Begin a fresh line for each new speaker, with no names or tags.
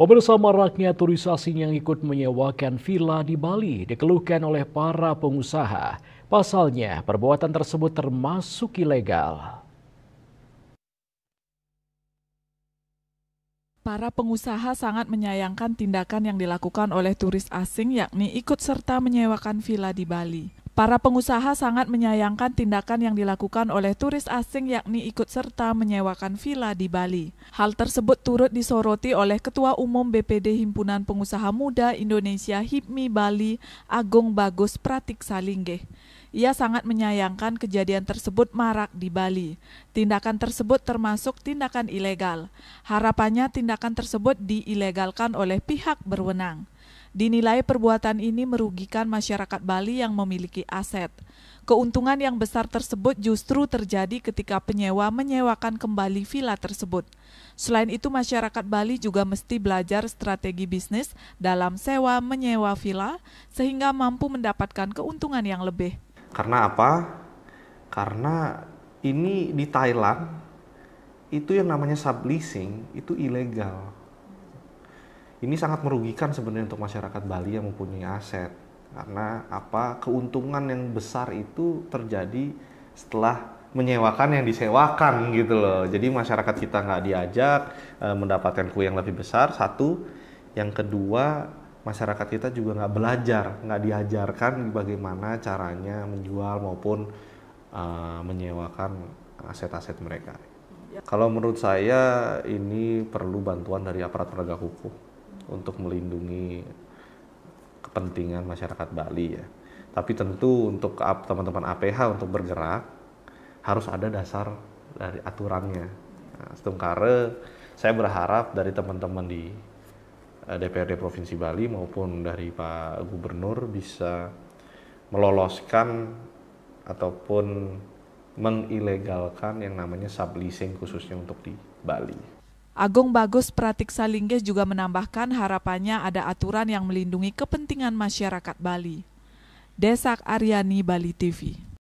Pemirsa maraknya asing yang ikut menyewakan villa di Bali dikeluhkan oleh para pengusaha. Pasalnya, perbuatan tersebut termasuk ilegal.
Para pengusaha sangat menyayangkan tindakan yang dilakukan oleh turis asing yakni ikut serta menyewakan villa di Bali. Para pengusaha sangat menyayangkan tindakan yang dilakukan oleh turis asing yakni ikut serta menyewakan villa di Bali. Hal tersebut turut disoroti oleh Ketua Umum BPD Himpunan Pengusaha Muda Indonesia HIPMI Bali, Agung Bagus Pratik Salingge. Ia sangat menyayangkan kejadian tersebut marak di Bali. Tindakan tersebut termasuk tindakan ilegal. Harapannya tindakan tersebut diilegalkan oleh pihak berwenang. Dinilai perbuatan ini merugikan masyarakat Bali yang memiliki aset. Keuntungan yang besar tersebut justru terjadi ketika penyewa menyewakan kembali villa tersebut. Selain itu, masyarakat Bali juga mesti belajar strategi bisnis dalam sewa menyewa villa sehingga mampu mendapatkan keuntungan yang lebih.
Karena apa? Karena ini di Thailand itu yang namanya subleasing itu ilegal ini sangat merugikan sebenarnya untuk masyarakat Bali yang mempunyai aset karena apa keuntungan yang besar itu terjadi setelah menyewakan yang disewakan gitu loh. Jadi masyarakat kita nggak diajak e, mendapatkan kue yang lebih besar satu, yang kedua masyarakat kita juga nggak belajar, nggak diajarkan bagaimana caranya menjual maupun e, menyewakan aset-aset mereka. Ya. Kalau menurut saya ini perlu bantuan dari aparat penegak hukum untuk melindungi kepentingan masyarakat Bali ya. Tapi tentu untuk teman-teman APH untuk bergerak harus ada dasar dari aturannya. Nah, Setungkare saya berharap dari teman-teman di DPRD eh, Provinsi Bali maupun dari Pak Gubernur bisa meloloskan ataupun mengilegalkan yang namanya subleasing khususnya untuk di Bali.
Agung Bagus Pratiksa Linggis juga menambahkan harapannya ada aturan yang melindungi kepentingan masyarakat Bali. Desak Aryani Bali TV